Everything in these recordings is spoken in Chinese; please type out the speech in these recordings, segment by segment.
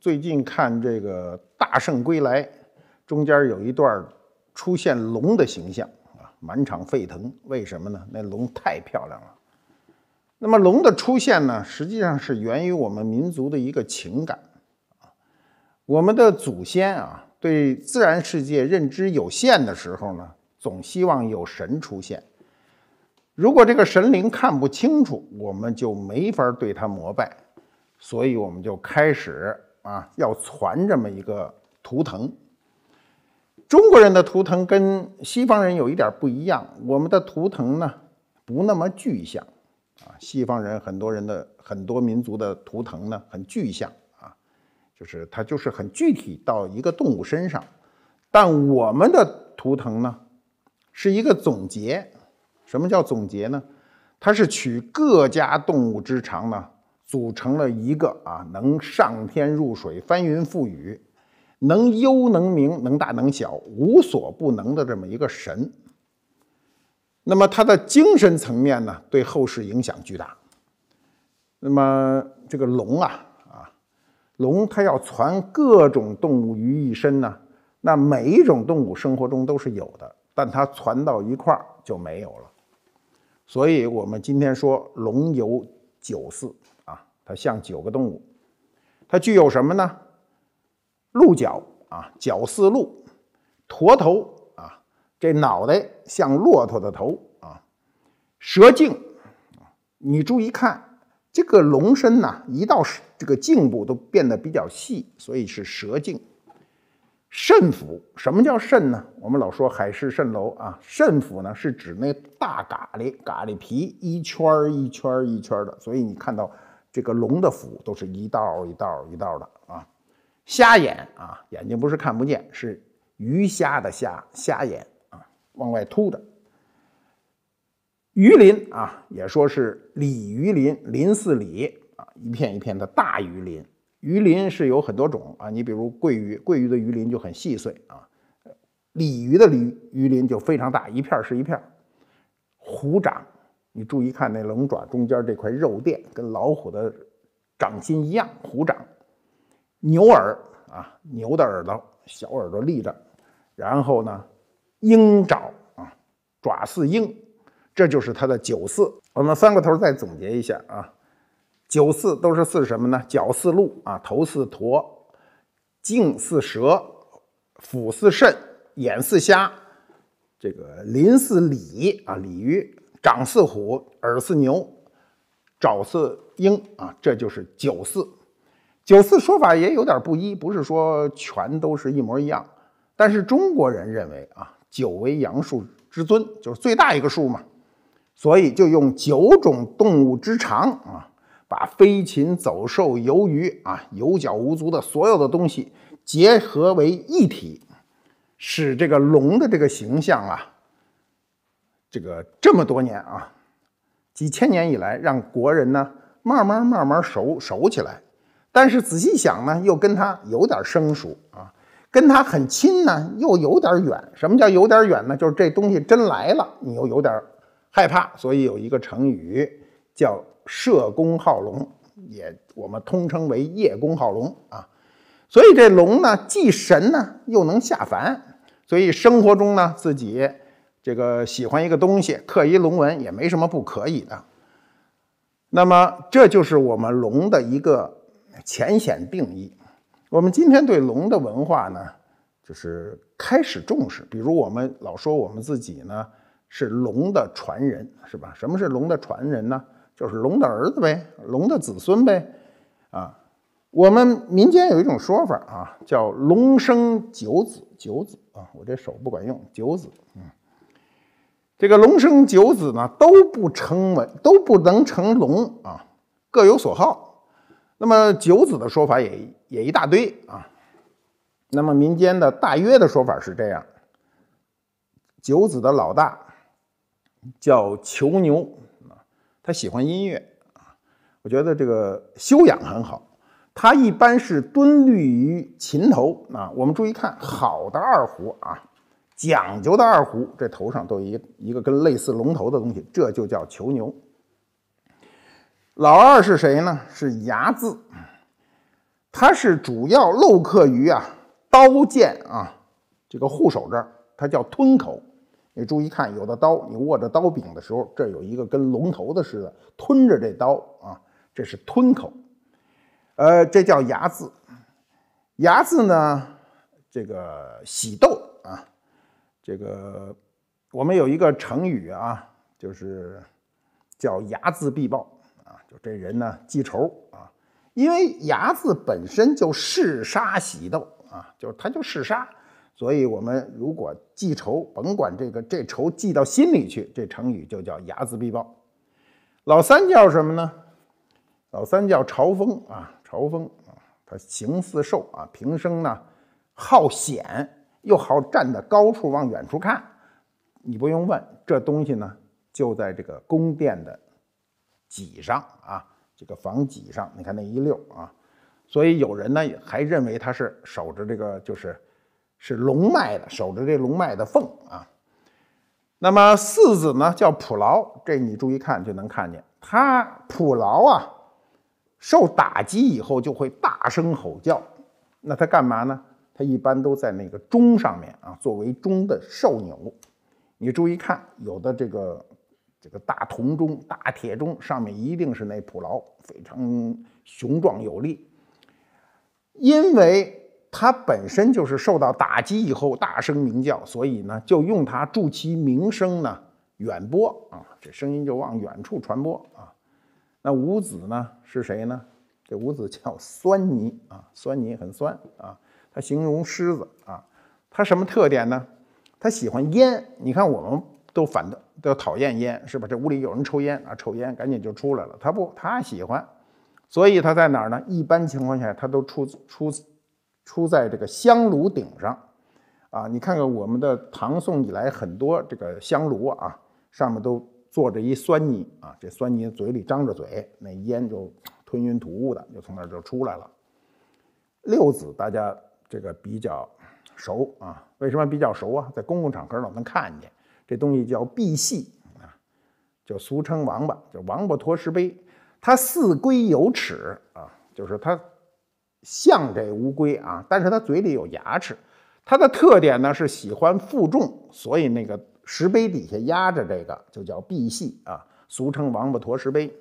最近看这个《大圣归来》，中间有一段出现龙的形象啊，满场沸腾。为什么呢？那龙太漂亮了。那么龙的出现呢，实际上是源于我们民族的一个情感啊。我们的祖先啊，对自然世界认知有限的时候呢，总希望有神出现。如果这个神灵看不清楚，我们就没法对他膜拜，所以我们就开始。啊，要传这么一个图腾。中国人的图腾跟西方人有一点不一样，我们的图腾呢不那么具象啊。西方人很多人的很多民族的图腾呢很具象啊，就是它就是很具体到一个动物身上。但我们的图腾呢是一个总结，什么叫总结呢？它是取各家动物之长呢。组成了一个啊，能上天入水，翻云覆雨，能幽能明，能大能小，无所不能的这么一个神。那么他的精神层面呢，对后世影响巨大。那么这个龙啊啊，龙它要攒各种动物于一身呢，那每一种动物生活中都是有的，但它攒到一块儿就没有了。所以我们今天说龙有九寺。它像九个动物，它具有什么呢？鹿角啊，角似鹿；驼头啊，这脑袋像骆驼的头啊；蛇颈，你注意看这个龙身呐，一到这个颈部都变得比较细，所以是蛇颈；肾府，什么叫肾呢？我们老说海市蜃楼啊，肾府呢是指那大蛤蜊，蛤蜊皮一圈儿一圈儿一圈儿的，所以你看到。这个龙的腹都是一道一道一道的啊，瞎眼啊，眼睛不是看不见，是鱼虾的虾，瞎眼啊，往外凸的。鱼鳞啊，也说是鲤鱼鳞，鳞似鲤啊，一片一片的大鱼鳞。鱼鳞是有很多种啊，你比如鳜鱼，鳜鱼的鱼鳞就很细碎啊，鲤鱼的鲤鱼鳞就非常大，一片是一片。虎掌。你注意看，那龙爪中间这块肉垫跟老虎的掌心一样，虎掌；牛耳啊，牛的耳朵，小耳朵立着；然后呢，鹰爪啊，爪似鹰，这就是它的九四。我们三个头再总结一下啊，九四都是似什么呢？脚似鹿啊，头似驼，颈似蛇，腹似肾，眼似虾，这个鳞似鲤啊，鲤鱼。长似虎，耳似牛，爪似鹰啊，这就是九四。九四说法也有点不一，不是说全都是一模一样。但是中国人认为啊，九为阳数之尊，就是最大一个数嘛，所以就用九种动物之长啊，把飞禽走兽、游鱼啊、有脚无足的所有的东西结合为一体，使这个龙的这个形象啊。这个这么多年啊，几千年以来，让国人呢慢慢慢慢熟熟起来。但是仔细想呢，又跟他有点生疏啊，跟他很亲呢，又有点远。什么叫有点远呢？就是这东西真来了，你又有点害怕。所以有一个成语叫“社公好龙”，也我们通称为“叶公好龙”啊。所以这龙呢，既神呢，又能下凡。所以生活中呢，自己。这个喜欢一个东西刻一龙纹也没什么不可以的。那么，这就是我们龙的一个浅显定义。我们今天对龙的文化呢，就是开始重视。比如我们老说我们自己呢是龙的传人，是吧？什么是龙的传人呢？就是龙的儿子呗，龙的子孙呗。啊，我们民间有一种说法啊，叫龙生九子，九子啊。我这手不管用，九子，嗯。这个龙生九子呢，都不成为都不能成龙啊，各有所好。那么九子的说法也也一大堆啊。那么民间的大约的说法是这样：九子的老大叫囚牛他喜欢音乐啊，我觉得这个修养很好。他一般是蹲立于琴头啊，我们注意看好的二胡啊。讲究的二胡，这头上都有一一个跟类似龙头的东西，这就叫球牛。老二是谁呢？是牙字，它是主要镂刻于啊刀剑啊这个护手这儿，它叫吞口。你注意看，有的刀你握着刀柄的时候，这有一个跟龙头的似的吞着这刀啊，这是吞口。呃，这叫牙字，牙字呢，这个喜斗啊。这个我们有一个成语啊，就是叫“睚眦必报”啊，就这人呢记仇啊，因为睚眦本身就嗜杀喜斗啊，就是他就嗜杀，所以我们如果记仇，甭管这个这仇记到心里去，这成语就叫“睚眦必报”。老三叫什么呢？老三叫朝风啊，朝风啊，他形似兽啊，平生呢好险。又好站在高处往远处看，你不用问，这东西呢就在这个宫殿的脊上啊，这个房脊上，你看那一溜啊，所以有人呢还认为他是守着这个，就是是龙脉的，守着这龙脉的缝啊。那么四子呢叫普劳，这你注意看就能看见，他普劳啊受打击以后就会大声吼叫，那他干嘛呢？它一般都在那个钟上面啊，作为钟的兽钮。你注意看，有的这个这个大铜钟、大铁钟上面一定是那蒲牢，非常雄壮有力。因为它本身就是受到打击以后大声鸣叫，所以呢，就用它助其鸣声呢远播啊，这声音就往远处传播啊。那五子呢是谁呢？这五子叫酸泥啊，酸泥很酸啊。他形容狮子啊，它什么特点呢？它喜欢烟。你看，我们都反的都讨厌烟，是吧？这屋里有人抽烟啊，抽烟赶紧就出来了。他不，他喜欢，所以他在哪儿呢？一般情况下，他都出出出在这个香炉顶上，啊，你看看我们的唐宋以来很多这个香炉啊，上面都坐着一酸泥啊，这酸泥嘴里张着嘴，那烟就吞云吐雾的，就从那儿就出来了。六子，大家。这个比较熟啊？为什么比较熟啊？在公共场合，我们看见这东西叫赑屃啊，就俗称王八，就王八驮石碑。它似龟有齿啊，就是它像这乌龟啊，但是它嘴里有牙齿。它的特点呢是喜欢负重，所以那个石碑底下压着这个，就叫赑屃啊，俗称王八驮石碑。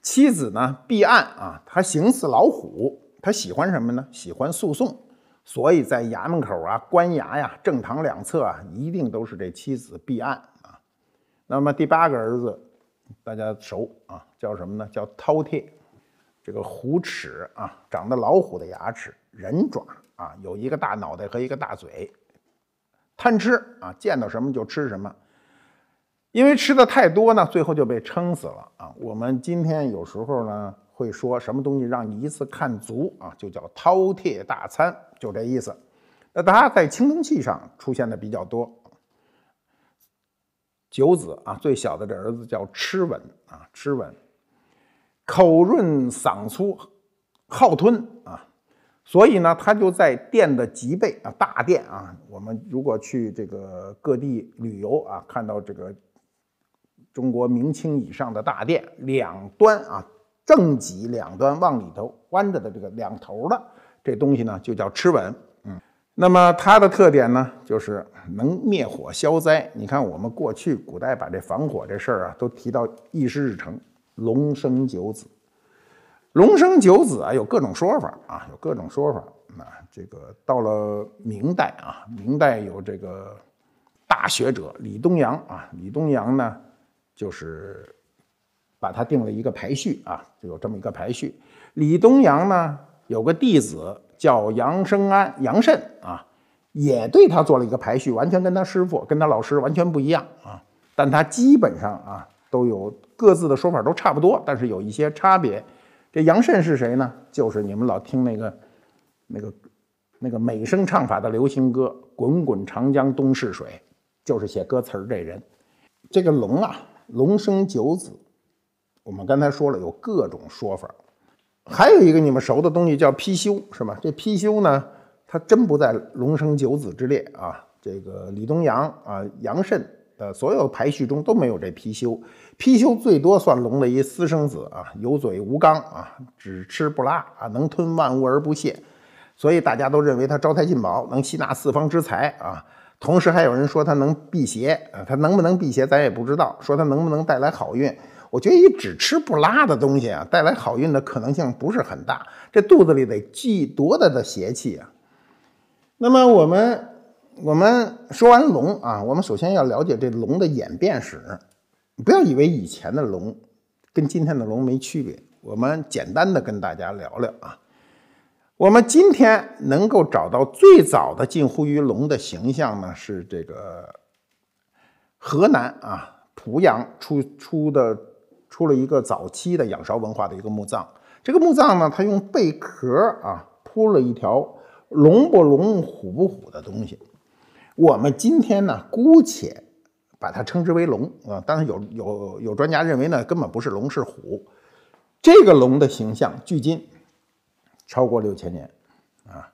妻子呢，避犴啊，她形似老虎，她喜欢什么呢？喜欢诉讼。所以在衙门口啊，官衙呀，正堂两侧啊，一定都是这七子避案啊。那么第八个儿子，大家熟啊，叫什么呢？叫饕餮。这个虎齿啊，长得老虎的牙齿，人爪啊，有一个大脑袋和一个大嘴，贪吃啊，见到什么就吃什么。因为吃的太多呢，最后就被撑死了啊。我们今天有时候呢，会说什么东西让你一次看足啊，就叫饕餮大餐。就这意思，那大家在青铜器上出现的比较多。九子啊，最小的这儿子叫螭吻啊，螭吻口润嗓粗，好吞啊，所以呢，他就在殿的脊背啊，大殿啊，我们如果去这个各地旅游啊，看到这个中国明清以上的大殿两端啊，正脊两端往里头弯着的这个两头的。这东西呢，就叫吃稳，嗯，那么它的特点呢，就是能灭火消灾。你看，我们过去古代把这防火这事儿啊，都提到议事日程。龙生九子，龙生九子啊，有各种说法啊，有各种说法啊。这个到了明代啊，明代有这个大学者李东阳啊，李东阳呢，就是把它定了一个排序啊，就有这么一个排序。李东阳呢。有个弟子叫杨生安、杨慎啊，也对他做了一个排序，完全跟他师傅、跟他老师完全不一样啊。但他基本上啊都有各自的说法，都差不多，但是有一些差别。这杨慎是谁呢？就是你们老听那个、那个、那个美声唱法的流行歌《滚滚长江东逝水》，就是写歌词这人。这个龙啊，龙生九子，我们刚才说了，有各种说法。还有一个你们熟的东西叫貔貅，是吧？这貔貅呢，它真不在龙生九子之列啊。这个李东阳啊、杨慎的所有排序中都没有这貔貅。貔貅最多算龙的一私生子啊，有嘴无肛啊，只吃不拉啊，能吞万物而不泄。所以大家都认为它招财进宝，能吸纳四方之财啊。同时还有人说它能辟邪啊，它能不能辟邪咱也不知道。说它能不能带来好运？我觉得一只吃不拉的东西啊，带来好运的可能性不是很大。这肚子里得积多大的邪气啊！那么我们我们说完龙啊，我们首先要了解这龙的演变史。不要以为以前的龙跟今天的龙没区别。我们简单的跟大家聊聊啊。我们今天能够找到最早的近乎于龙的形象呢，是这个河南啊濮阳出出的。出了一个早期的仰韶文化的一个墓葬，这个墓葬呢，它用贝壳啊铺了一条龙不龙虎不虎的东西，我们今天呢姑且把它称之为龙啊，但是有有有专家认为呢根本不是龙是虎，这个龙的形象距今超过六千年啊，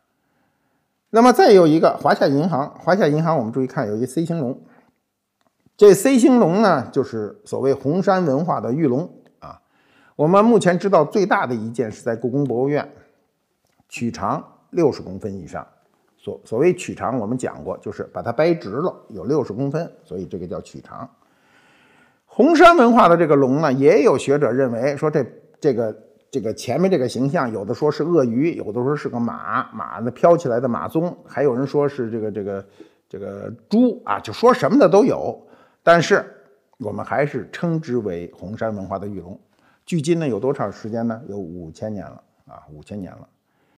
那么再有一个华夏银行华夏银行，我们注意看有一个 C 形龙。这 C 星龙呢，就是所谓红山文化的玉龙啊。我们目前知道最大的一件是在故宫博物院，曲长六十公分以上。所所谓曲长，我们讲过，就是把它掰直了有六十公分，所以这个叫曲长。红山文化的这个龙呢，也有学者认为说，这这个这个前面这个形象，有的说是鳄鱼，有的说是个马，马呢飘起来的马鬃，还有人说是这个这个这个猪啊，就说什么的都有。但是，我们还是称之为红山文化的玉龙。距今呢有多长时间呢？有五千年了啊，五千年了。